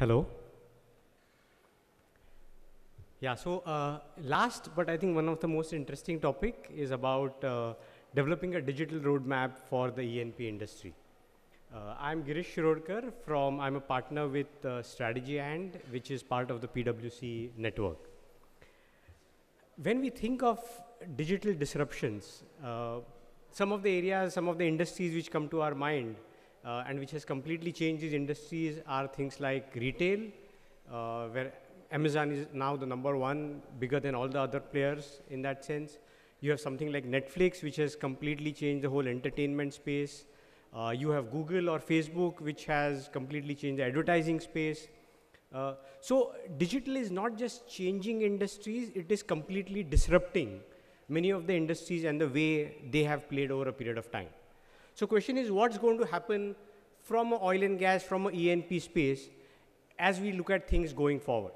Hello. Yeah, so uh, last, but I think one of the most interesting topic is about uh, developing a digital roadmap for the ENP industry. Uh, I'm Girish Shirodkar from, I'm a partner with uh, Strategy AND, which is part of the PwC network. When we think of digital disruptions, uh, some of the areas, some of the industries which come to our mind uh, and which has completely changed these industries are things like retail, uh, where Amazon is now the number one, bigger than all the other players in that sense. You have something like Netflix, which has completely changed the whole entertainment space. Uh, you have Google or Facebook, which has completely changed the advertising space. Uh, so digital is not just changing industries, it is completely disrupting many of the industries and the way they have played over a period of time. So question is what's going to happen from oil and gas, from an ENP space as we look at things going forward.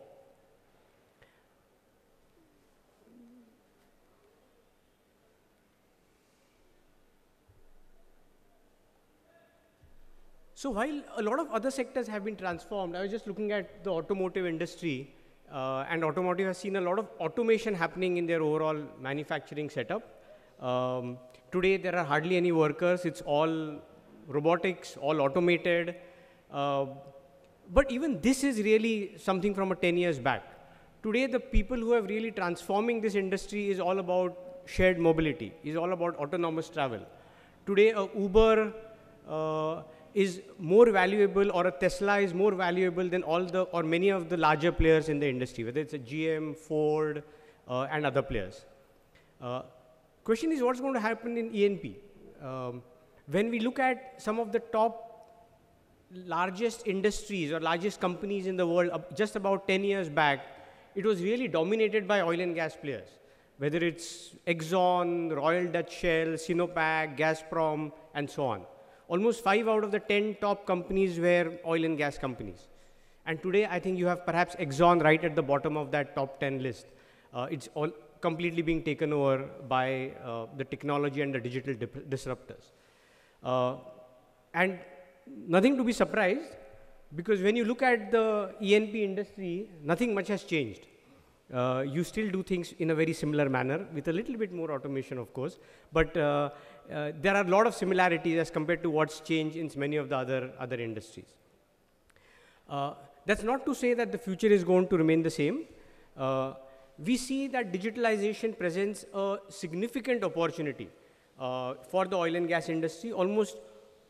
So while a lot of other sectors have been transformed, I was just looking at the automotive industry, uh, and automotive has seen a lot of automation happening in their overall manufacturing setup. Um, Today, there are hardly any workers. It's all robotics, all automated. Uh, but even this is really something from a 10 years back. Today, the people who have really transforming this industry is all about shared mobility, is all about autonomous travel. Today, a Uber uh, is more valuable or a Tesla is more valuable than all the, or many of the larger players in the industry, whether it's a GM, Ford, uh, and other players. Uh, Question is what's going to happen in ENP? Um, when we look at some of the top largest industries or largest companies in the world uh, just about 10 years back, it was really dominated by oil and gas players. Whether it's Exxon, Royal Dutch Shell, Sinopec, Gazprom, and so on. Almost five out of the 10 top companies were oil and gas companies. And today, I think you have perhaps Exxon right at the bottom of that top 10 list. Uh, it's all completely being taken over by uh, the technology and the digital disruptors. Uh, and nothing to be surprised, because when you look at the ENP industry, nothing much has changed. Uh, you still do things in a very similar manner, with a little bit more automation, of course, but uh, uh, there are a lot of similarities as compared to what's changed in many of the other, other industries. Uh, that's not to say that the future is going to remain the same we see that digitalization presents a significant opportunity uh, for the oil and gas industry. Almost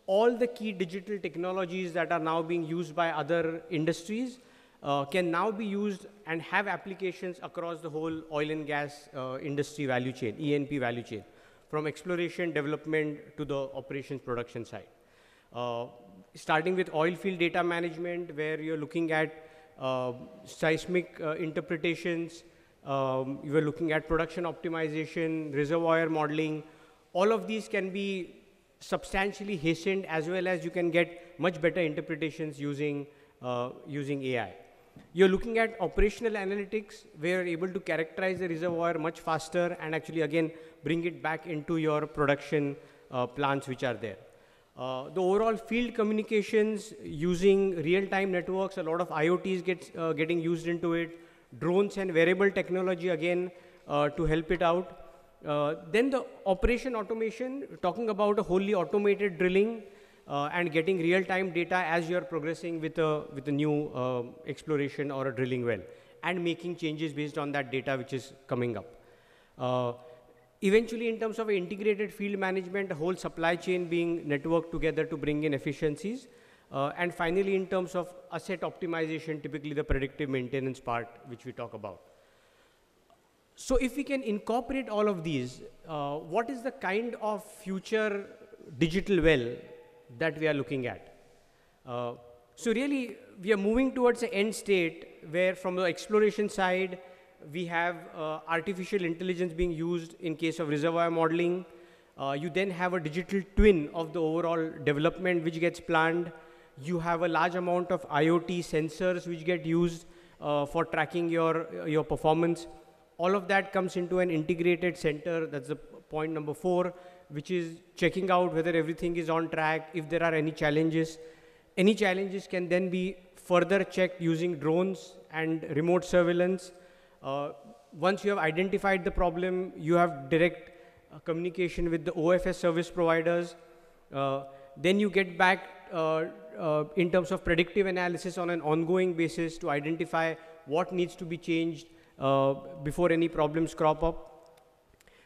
all the key digital technologies that are now being used by other industries uh, can now be used and have applications across the whole oil and gas uh, industry value chain, ENP value chain, from exploration, development to the operations production side. Uh, starting with oil field data management, where you're looking at uh, seismic uh, interpretations, um, you were looking at production optimization, reservoir modeling. All of these can be substantially hastened as well as you can get much better interpretations using, uh, using AI. You're looking at operational analytics where you're able to characterize the reservoir much faster and actually again bring it back into your production uh, plants which are there. Uh, the overall field communications using real-time networks, a lot of IoTs gets, uh, getting used into it drones and wearable technology again uh, to help it out. Uh, then the operation automation, talking about a wholly automated drilling uh, and getting real-time data as you're progressing with a, with a new uh, exploration or a drilling well and making changes based on that data which is coming up. Uh, eventually, in terms of integrated field management, the whole supply chain being networked together to bring in efficiencies. Uh, and finally, in terms of asset optimization, typically the predictive maintenance part, which we talk about. So if we can incorporate all of these, uh, what is the kind of future digital well that we are looking at? Uh, so really, we are moving towards an end state where from the exploration side, we have uh, artificial intelligence being used in case of reservoir modeling. Uh, you then have a digital twin of the overall development which gets planned. You have a large amount of IoT sensors which get used uh, for tracking your, uh, your performance. All of that comes into an integrated center. That's the point number four, which is checking out whether everything is on track, if there are any challenges. Any challenges can then be further checked using drones and remote surveillance. Uh, once you have identified the problem, you have direct uh, communication with the OFS service providers. Uh, then you get back uh, uh, in terms of predictive analysis on an ongoing basis to identify what needs to be changed uh, before any problems crop up.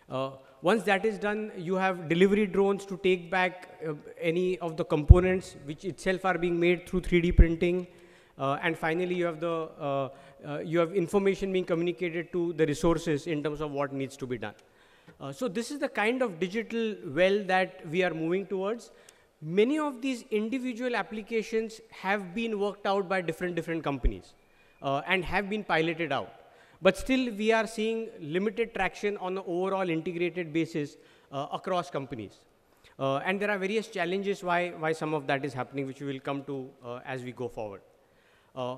Uh, once that is done, you have delivery drones to take back uh, any of the components which itself are being made through 3D printing. Uh, and finally, you have, the, uh, you have information being communicated to the resources in terms of what needs to be done. so this is the kind of digital well that we are moving towards many of these individual applications have been worked out by different different companies uh, and have been piloted out. But still, we are seeing limited traction on the overall integrated basis uh, across companies. Uh, and there are various challenges why, why some of that is happening, which we will come to uh, as we go forward. Uh,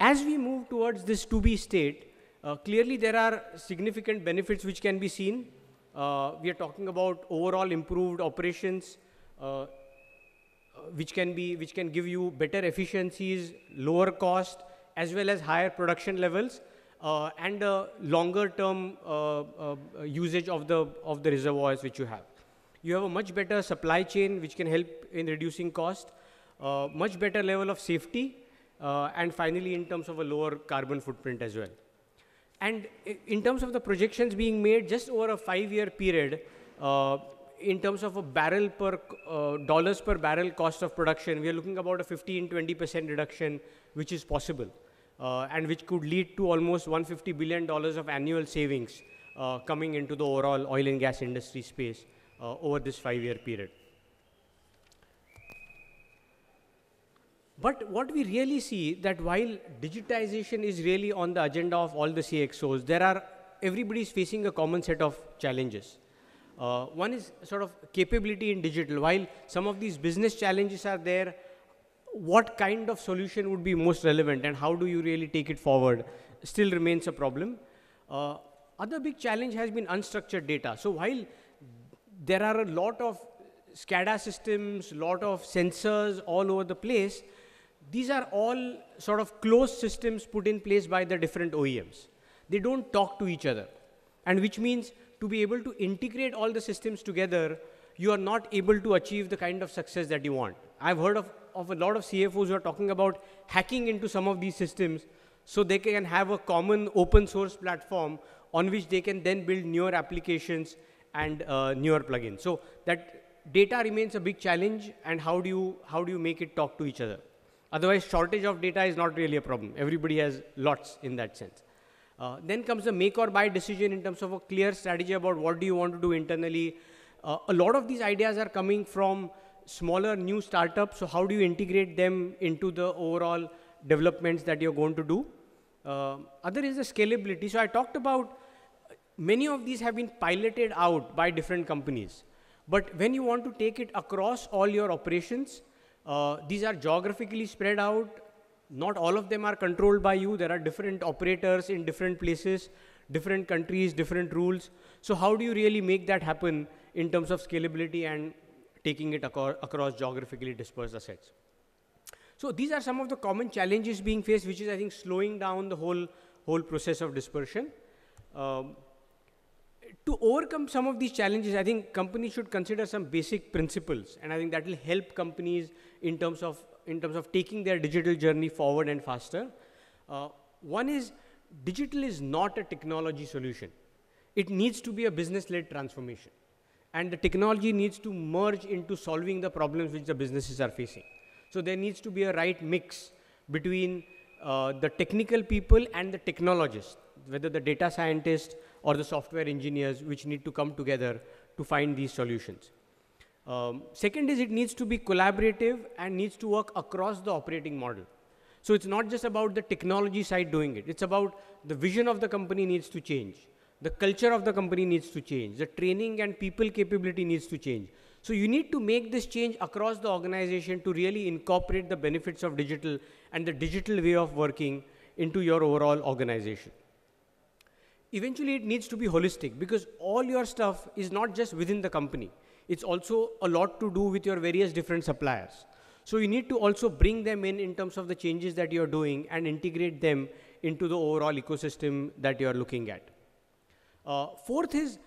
as we move towards this to-be state, uh, clearly there are significant benefits which can be seen. we are talking about overall improved operations, which can be which can give you better efficiencies, lower cost, as well as higher production levels, uh, and a longer term uh, uh usage of the of the reservoirs which you have. You have a much better supply chain which can help in reducing cost, uh, much better level of safety, uh, and finally in terms of a lower carbon footprint as well. And in terms of the projections being made just over a five-year period, in terms of a barrel per uh, dollars per barrel cost of production, we are looking about a 15 20% reduction, which is possible uh, and which could lead to almost 150 billion dollars of annual savings uh, coming into the overall oil and gas industry space uh, over this five year period. But what we really see that while digitization is really on the agenda of all the CXOs, there are everybody is facing a common set of challenges. Uh, one is sort of capability in digital. While some of these business challenges are there, what kind of solution would be most relevant and how do you really take it forward still remains a problem. Uh, other big challenge has been unstructured data. So while there are a lot of SCADA systems, lot of sensors all over the place, these are all sort of closed systems put in place by the different OEMs. They don't talk to each other. And which means to be able to integrate all the systems together, you are not able to achieve the kind of success that you want. I've heard of, of a lot of CFOs who are talking about hacking into some of these systems so they can have a common open source platform on which they can then build newer applications and uh, newer plugins. So that data remains a big challenge and how do, you, how do you make it talk to each other? Otherwise, shortage of data is not really a problem. Everybody has lots in that sense. Uh, then comes the make or buy decision in terms of a clear strategy about what do you want to do internally. Uh, a lot of these ideas are coming from smaller new startups. So how do you integrate them into the overall developments that you're going to do? Uh, other is the scalability. So I talked about many of these have been piloted out by different companies. But when you want to take it across all your operations, uh, these are geographically spread out, not all of them are controlled by you. There are different operators in different places, different countries, different rules. So how do you really make that happen in terms of scalability and taking it across geographically dispersed assets? So these are some of the common challenges being faced, which is, I think, slowing down the whole, whole process of dispersion. Um, to overcome some of these challenges, I think companies should consider some basic principles, and I think that will help companies in terms of in terms of taking their digital journey forward and faster. Uh, one is digital is not a technology solution. It needs to be a business-led transformation. And the technology needs to merge into solving the problems which the businesses are facing. So there needs to be a right mix between uh, the technical people and the technologists, whether the data scientists or the software engineers, which need to come together to find these solutions. Um, second is it needs to be collaborative and needs to work across the operating model. So it's not just about the technology side doing it. It's about the vision of the company needs to change. The culture of the company needs to change. The training and people capability needs to change. So you need to make this change across the organization to really incorporate the benefits of digital and the digital way of working into your overall organization. Eventually, it needs to be holistic because all your stuff is not just within the company. It's also a lot to do with your various different suppliers. So you need to also bring them in in terms of the changes that you're doing and integrate them into the overall ecosystem that you're looking at. Uh, fourth is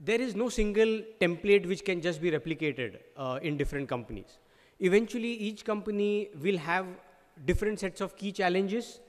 there is no single template which can just be replicated uh, in different companies. Eventually, each company will have different sets of key challenges.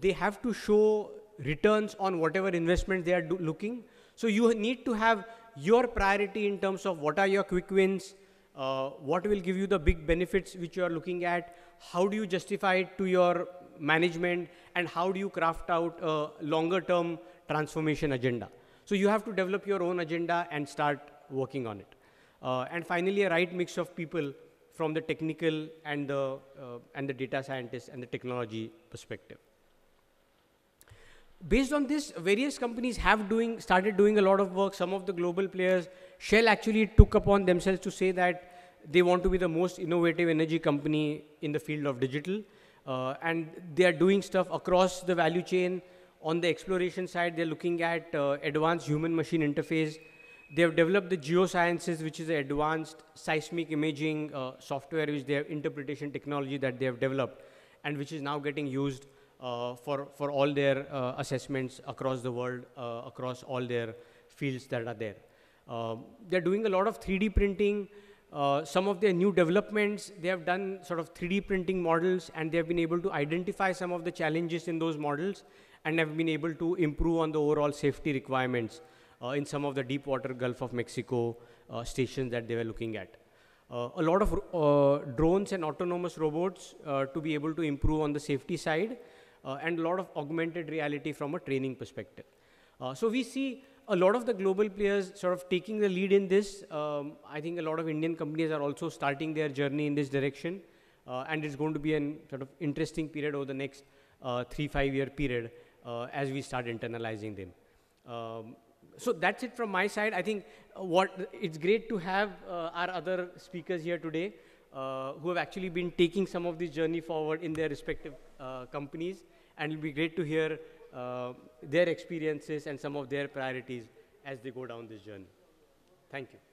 They have to show returns on whatever investment they are looking. So you need to have your priority in terms of what are your quick wins, uh, what will give you the big benefits which you are looking at, how do you justify it to your management, and how do you craft out a longer term transformation agenda. So you have to develop your own agenda and start working on it. Uh, and finally, a right mix of people from the technical and the, uh, and the data scientist and the technology perspective. Based on this, various companies have doing started doing a lot of work. Some of the global players, Shell actually took upon themselves to say that they want to be the most innovative energy company in the field of digital. Uh, and they are doing stuff across the value chain. On the exploration side, they're looking at uh, advanced human-machine interface. They have developed the geosciences, which is an advanced seismic imaging uh, software, which their interpretation technology that they have developed, and which is now getting used uh, for, for all their uh, assessments across the world, uh, across all their fields that are there. Um, they're doing a lot of 3D printing. Uh, some of their new developments, they have done sort of 3D printing models and they have been able to identify some of the challenges in those models and have been able to improve on the overall safety requirements uh, in some of the deep water Gulf of Mexico uh, stations that they were looking at. a lot of drones and autonomous robots to be able to improve on the safety side uh, and a lot of augmented reality from a training perspective. Uh, so we see a lot of the global players sort of taking the lead in this. Um, I think a lot of Indian companies are also starting their journey in this direction, uh, and it's going to be an sort of interesting period over the next uh, three five year period uh, as we start internalizing them. Um, so that's it from my side. I think uh, what it's great to have our other speakers here today, who have actually been taking some of this journey forward in their respective. Uh, companies, and it'll be great to hear uh, their experiences and some of their priorities as they go down this journey. Thank you.